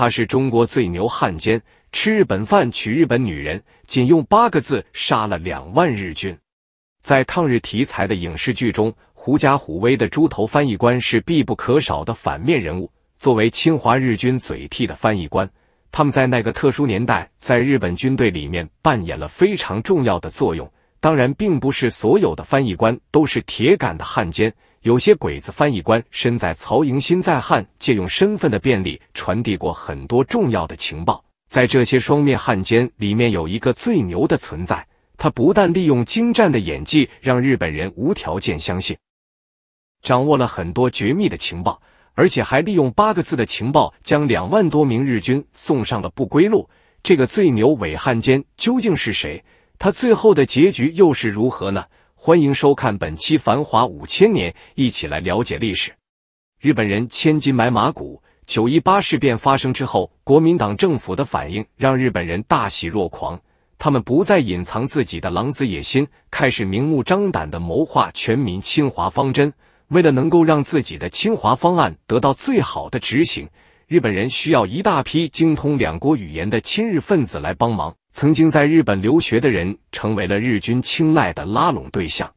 他是中国最牛汉奸，吃日本饭娶日本女人，仅用八个字杀了两万日军。在抗日题材的影视剧中，狐假虎威的猪头翻译官是必不可少的反面人物。作为侵华日军嘴替的翻译官，他们在那个特殊年代，在日本军队里面扮演了非常重要的作用。当然，并不是所有的翻译官都是铁杆的汉奸。有些鬼子翻译官身在曹营心在汉，借用身份的便利传递过很多重要的情报。在这些双面汉奸里面，有一个最牛的存在。他不但利用精湛的演技让日本人无条件相信，掌握了很多绝密的情报，而且还利用八个字的情报将两万多名日军送上了不归路。这个最牛伪汉奸究竟是谁？他最后的结局又是如何呢？欢迎收看本期《繁华五千年》，一起来了解历史。日本人千金买马骨。九一八事变发生之后，国民党政府的反应让日本人大喜若狂。他们不再隐藏自己的狼子野心，开始明目张胆的谋划全民侵华方针。为了能够让自己的侵华方案得到最好的执行，日本人需要一大批精通两国语言的亲日分子来帮忙。曾经在日本留学的人，成为了日军青睐的拉拢对象。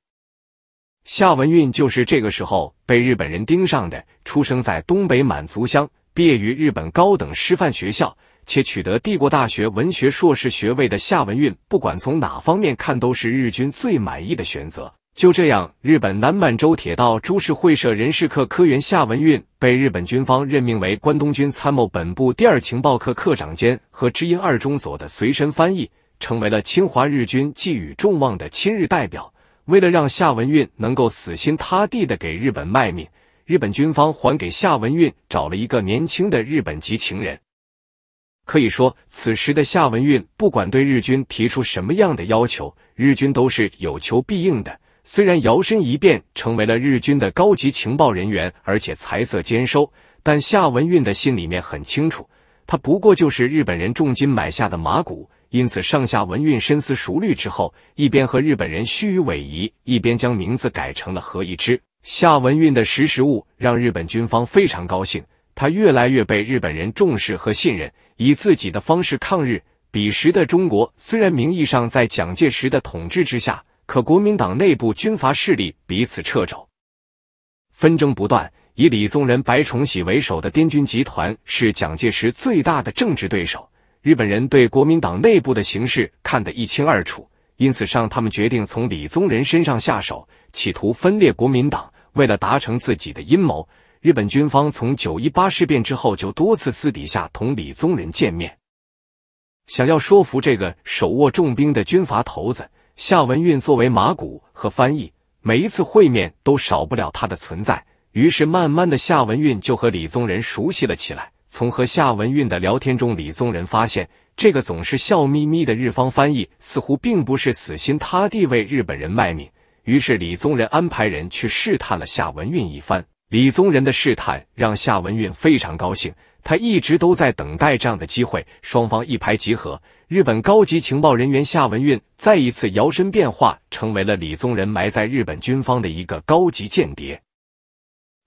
夏文运就是这个时候被日本人盯上的。出生在东北满族乡，毕业于日本高等师范学校，且取得帝国大学文学硕士学位的夏文运，不管从哪方面看，都是日军最满意的选择。就这样，日本南满洲铁道株式会社人事课科员夏文运被日本军方任命为关东军参谋本部第二情报课科长兼和知音二中佐的随身翻译，成为了侵华日军寄予众望的亲日代表。为了让夏文运能够死心塌地的给日本卖命，日本军方还给夏文运找了一个年轻的日本籍情人。可以说，此时的夏文运不管对日军提出什么样的要求，日军都是有求必应的。虽然摇身一变成为了日军的高级情报人员，而且财色兼收，但夏文运的心里面很清楚，他不过就是日本人重金买下的马骨。因此，上下文运深思熟虑之后，一边和日本人虚与委蛇，一边将名字改成了何一之。夏文运的识时务让日本军方非常高兴，他越来越被日本人重视和信任，以自己的方式抗日。彼时的中国虽然名义上在蒋介石的统治之下。可国民党内部军阀势力彼此掣肘，纷争不断。以李宗仁、白崇禧为首的滇军集团是蒋介石最大的政治对手。日本人对国民党内部的形势看得一清二楚，因此上他们决定从李宗仁身上下手，企图分裂国民党。为了达成自己的阴谋，日本军方从九一八事变之后就多次私底下同李宗仁见面，想要说服这个手握重兵的军阀头子。夏文运作为马古和翻译，每一次会面都少不了他的存在。于是，慢慢的，夏文运就和李宗仁熟悉了起来。从和夏文运的聊天中，李宗仁发现，这个总是笑眯眯的日方翻译似乎并不是死心塌地为日本人卖命。于是，李宗仁安排人去试探了夏文运一番。李宗仁的试探让夏文运非常高兴。他一直都在等待这样的机会，双方一拍即合。日本高级情报人员夏文运再一次摇身变化，成为了李宗仁埋在日本军方的一个高级间谍。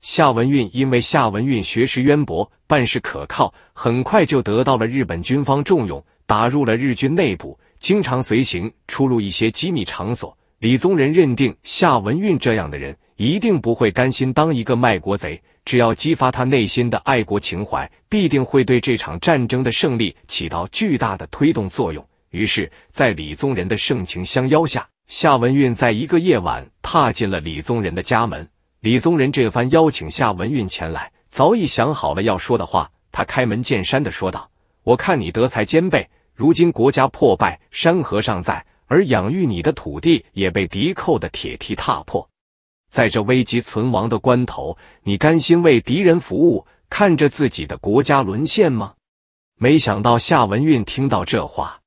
夏文运因为夏文运学识渊博，办事可靠，很快就得到了日本军方重用，打入了日军内部，经常随行出入一些机密场所。李宗仁认定夏文运这样的人一定不会甘心当一个卖国贼。只要激发他内心的爱国情怀，必定会对这场战争的胜利起到巨大的推动作用。于是，在李宗仁的盛情相邀下，夏文运在一个夜晚踏进了李宗仁的家门。李宗仁这番邀请夏文运前来，早已想好了要说的话。他开门见山的说道：“我看你德才兼备，如今国家破败，山河尚在，而养育你的土地也被敌寇的铁蹄踏破。”在这危急存亡的关头，你甘心为敌人服务，看着自己的国家沦陷吗？没想到夏文运听到这话，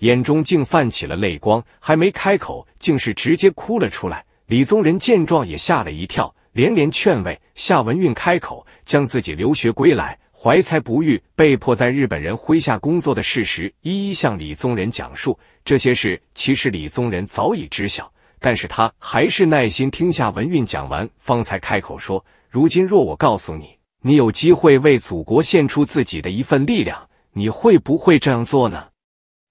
眼中竟泛起了泪光，还没开口，竟是直接哭了出来。李宗仁见状也吓了一跳，连连劝慰。夏文运开口，将自己留学归来、怀才不遇、被迫在日本人麾下工作的事实，一一向李宗仁讲述。这些事其实李宗仁早已知晓。但是他还是耐心听夏文运讲完，方才开口说：“如今若我告诉你，你有机会为祖国献出自己的一份力量，你会不会这样做呢？”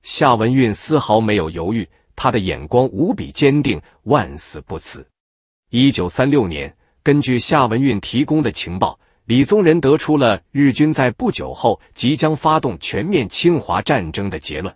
夏文运丝毫没有犹豫，他的眼光无比坚定，万死不辞。一九三六年，根据夏文运提供的情报，李宗仁得出了日军在不久后即将发动全面侵华战争的结论，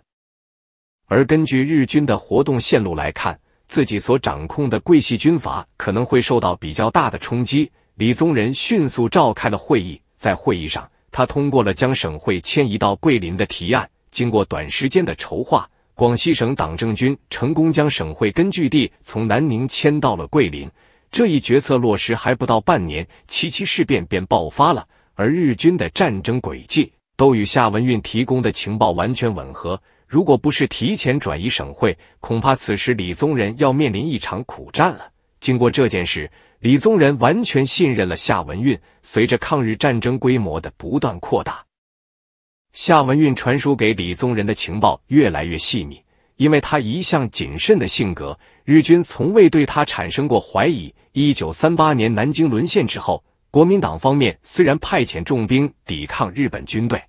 而根据日军的活动线路来看。自己所掌控的桂系军阀可能会受到比较大的冲击。李宗仁迅速召开了会议，在会议上，他通过了将省会迁移到桂林的提案。经过短时间的筹划，广西省党政军成功将省会根据地从南宁迁到了桂林。这一决策落实还不到半年，七七事变便爆发了，而日军的战争轨迹都与夏文运提供的情报完全吻合。如果不是提前转移省会，恐怕此时李宗仁要面临一场苦战了。经过这件事，李宗仁完全信任了夏文运。随着抗日战争规模的不断扩大，夏文运传输给李宗仁的情报越来越细密。因为他一向谨慎的性格，日军从未对他产生过怀疑。一九三八年南京沦陷之后，国民党方面虽然派遣重兵抵抗日本军队。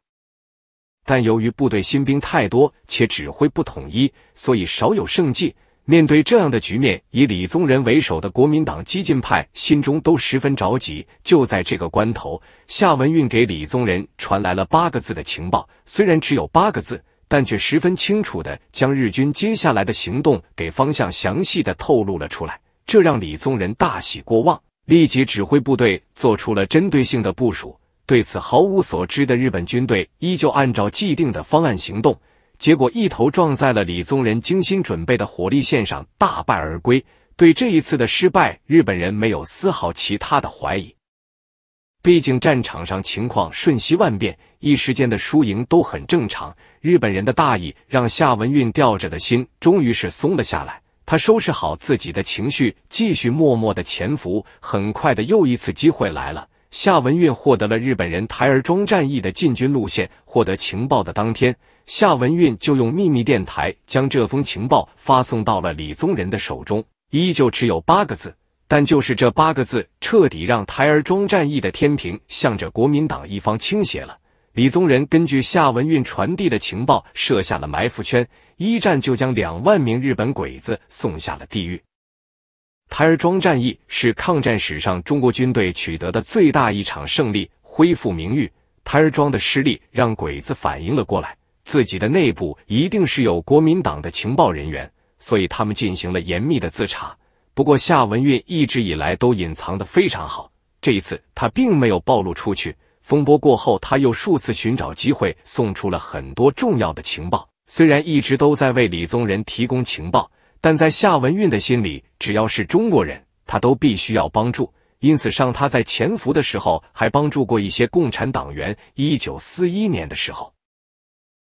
但由于部队新兵太多且指挥不统一，所以少有胜绩。面对这样的局面，以李宗仁为首的国民党激进派心中都十分着急。就在这个关头，夏文运给李宗仁传来了八个字的情报。虽然只有八个字，但却十分清楚的将日军接下来的行动给方向详细的透露了出来。这让李宗仁大喜过望，立即指挥部队做出了针对性的部署。对此毫无所知的日本军队依旧按照既定的方案行动，结果一头撞在了李宗仁精心准备的火力线上，大败而归。对这一次的失败，日本人没有丝毫其他的怀疑。毕竟战场上情况瞬息万变，一时间的输赢都很正常。日本人的大意让夏文运吊着的心终于是松了下来。他收拾好自己的情绪，继续默默的潜伏。很快的，又一次机会来了。夏文运获得了日本人台儿庄战役的进军路线，获得情报的当天，夏文运就用秘密电台将这封情报发送到了李宗仁的手中。依旧只有八个字，但就是这八个字，彻底让台儿庄战役的天平向着国民党一方倾斜了。李宗仁根据夏文运传递的情报，设下了埋伏圈，一战就将两万名日本鬼子送下了地狱。台儿庄战役是抗战史上中国军队取得的最大一场胜利，恢复名誉。台儿庄的失利让鬼子反应了过来，自己的内部一定是有国民党的情报人员，所以他们进行了严密的自查。不过夏文运一直以来都隐藏的非常好，这一次他并没有暴露出去。风波过后，他又数次寻找机会，送出了很多重要的情报。虽然一直都在为李宗仁提供情报。但在夏文运的心里，只要是中国人，他都必须要帮助。因此上，他在潜伏的时候还帮助过一些共产党员。一九四一年的时候，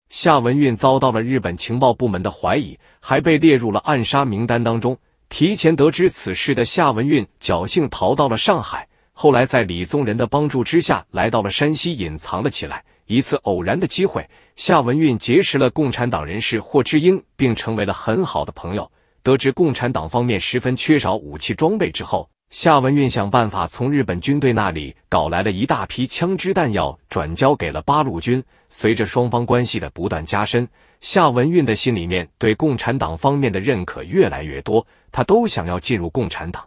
夏文运遭到了日本情报部门的怀疑，还被列入了暗杀名单当中。提前得知此事的夏文运侥幸逃到了上海，后来在李宗仁的帮助之下，来到了山西隐藏了起来。一次偶然的机会，夏文运结识了共产党人士霍志英，并成为了很好的朋友。得知共产党方面十分缺少武器装备之后，夏文运想办法从日本军队那里搞来了一大批枪支弹药，转交给了八路军。随着双方关系的不断加深，夏文运的心里面对共产党方面的认可越来越多，他都想要进入共产党。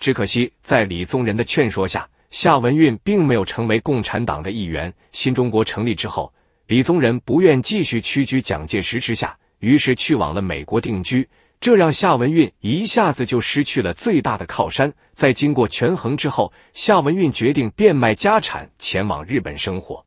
只可惜在李宗仁的劝说下，夏文运并没有成为共产党的一员。新中国成立之后，李宗仁不愿继续屈居蒋介石之下。于是去往了美国定居，这让夏文运一下子就失去了最大的靠山。在经过权衡之后，夏文运决定变卖家产，前往日本生活。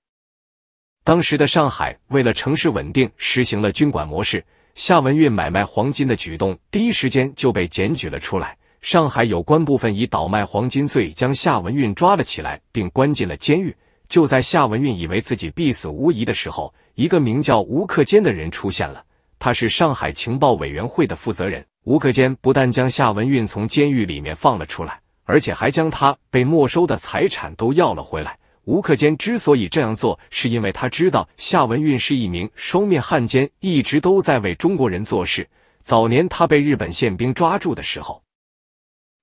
当时的上海为了城市稳定，实行了军管模式。夏文运买卖黄金的举动，第一时间就被检举了出来。上海有关部分以倒卖黄金罪将夏文运抓了起来，并关进了监狱。就在夏文运以为自己必死无疑的时候，一个名叫吴克坚的人出现了。他是上海情报委员会的负责人吴克坚，不但将夏文运从监狱里面放了出来，而且还将他被没收的财产都要了回来。吴克坚之所以这样做，是因为他知道夏文运是一名双面汉奸，一直都在为中国人做事。早年他被日本宪兵抓住的时候，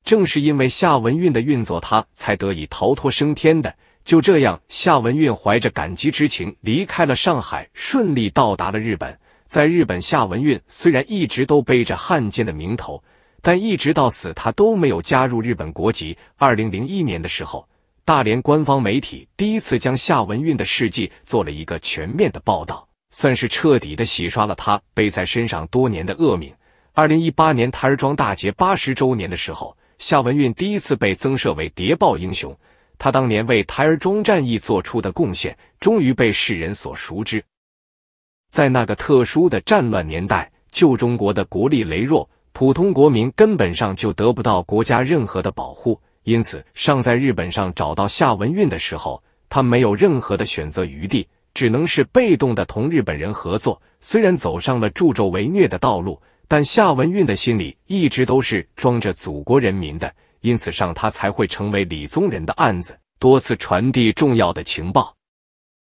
正是因为夏文运的运作，他才得以逃脱升天的。就这样，夏文运怀着感激之情离开了上海，顺利到达了日本。在日本，夏文运虽然一直都背着汉奸的名头，但一直到死，他都没有加入日本国籍。二零零一年的时候，大连官方媒体第一次将夏文运的事迹做了一个全面的报道，算是彻底的洗刷了他背在身上多年的恶名。二零一八年台儿庄大捷八十周年的时候，夏文运第一次被增设为谍报英雄，他当年为台儿庄战役做出的贡献，终于被世人所熟知。在那个特殊的战乱年代，旧中国的国力羸弱，普通国民根本上就得不到国家任何的保护。因此，上在日本上找到夏文运的时候，他没有任何的选择余地，只能是被动的同日本人合作。虽然走上了助纣为虐的道路，但夏文运的心里一直都是装着祖国人民的，因此上他才会成为李宗仁的案子多次传递重要的情报。